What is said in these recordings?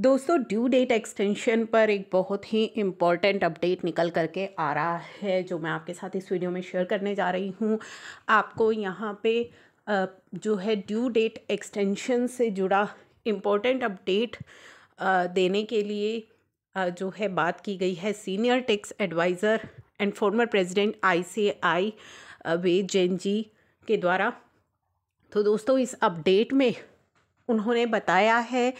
दोस्तों due date extension पर एक बहुत ही इम्पॉर्टेंट अपडेट निकल करके आ रहा है जो मैं आपके साथ इस वीडियो में शेयर करने जा रही हूँ आपको यहाँ पे जो है ड्यू डेट एक्सटेंशन से जुड़ा इम्पॉर्टेंट अपडेट देने के लिए जो है बात की गई है senior tax adviser and former president I V Jain ji के द्वारा तो दोस्तों इस अपडेट में उन्होंने बताया है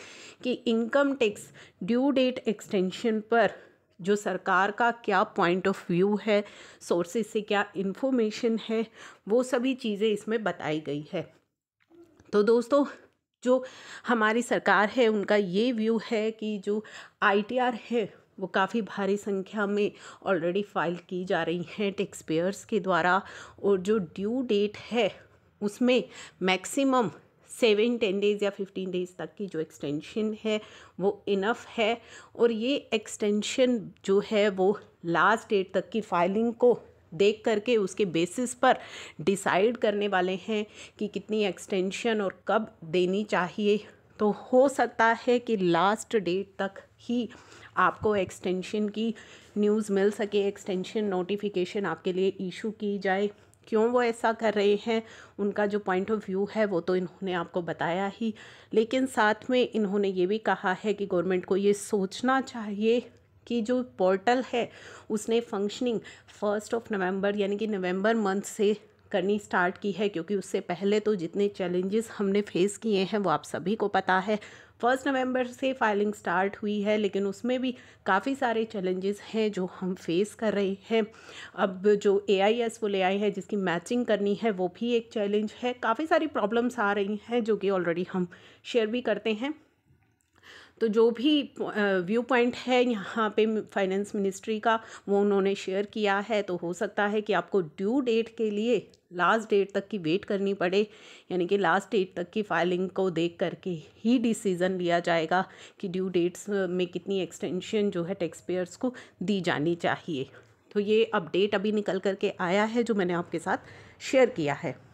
कि income tax due date extension पर जो सरकार का क्या पॉइंट ऑफ व्यू है सोर्सेज से क्या इन्फॉर्मेशन है वो सभी चीज़ें इसमें बताई गई है तो दोस्तों जो हमारी सरकार है उनका ये व्यू है कि जो आईटीआर है वो काफ़ी भारी संख्या में ऑलरेडी फाइल की जा रही हैं टैक्स पेयर्स के द्वारा और जो ड्यू डेट है उसमें मैक्सिमम सेवन टेन डेज़ या फिफ्टीन डेज़ तक की जो एक्सटेंशन है वो इनफ है और ये एक्सटेंशन जो है वो लास्ट डेट तक की फाइलिंग को देख करके उसके बेसिस पर डिसाइड करने वाले हैं कि कितनी एक्सटेंशन और कब देनी चाहिए तो हो सकता है कि लास्ट डेट तक ही आपको एक्सटेंशन की न्यूज़ मिल सके एक्सटेंशन नोटिफिकेशन आपके लिए इशू की जाए क्यों वो ऐसा कर रहे हैं उनका जो पॉइंट ऑफ व्यू है वो तो इन्होंने आपको बताया ही लेकिन साथ में इन्होंने ये भी कहा है कि गवर्नमेंट को ये सोचना चाहिए कि जो पोर्टल है उसने फंक्शनिंग फर्स्ट ऑफ नवंबर यानी कि नवंबर मंथ से करनी स्टार्ट की है क्योंकि उससे पहले तो जितने चैलेंजेस हमने फेस किए हैं वो आप सभी को पता है फर्स्ट नवंबर से फाइलिंग स्टार्ट हुई है लेकिन उसमें भी काफ़ी सारे चैलेंजेस हैं जो हम फेस कर रहे हैं अब जो ए आई एस वो ले आई है जिसकी मैचिंग करनी है वो भी एक चैलेंज है काफ़ी सारी प्रॉब्लम्स आ रही हैं जो कि ऑलरेडी हम शेयर भी करते हैं तो जो भी व्यू पॉइंट है यहाँ पे फाइनेंस मिनिस्ट्री का वो उन्होंने शेयर किया है तो हो सकता है कि आपको ड्यू डेट के लिए लास्ट डेट तक की वेट करनी पड़े यानी कि लास्ट डेट तक की फाइलिंग को देख करके ही डिसीज़न लिया जाएगा कि ड्यू डेट्स में कितनी एक्सटेंशन जो है टैक्स पेयर्स को दी जानी चाहिए तो ये अपडेट अभी निकल करके आया है जो मैंने आपके साथ शेयर किया है